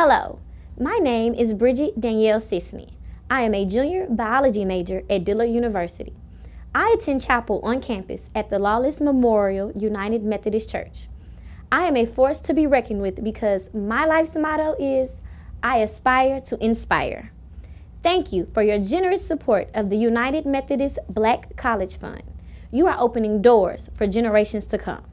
Hello, my name is Bridget Danielle Sisney. I am a junior biology major at Dillard University. I attend chapel on campus at the Lawless Memorial United Methodist Church. I am a force to be reckoned with because my life's motto is I aspire to inspire. Thank you for your generous support of the United Methodist Black College Fund. You are opening doors for generations to come.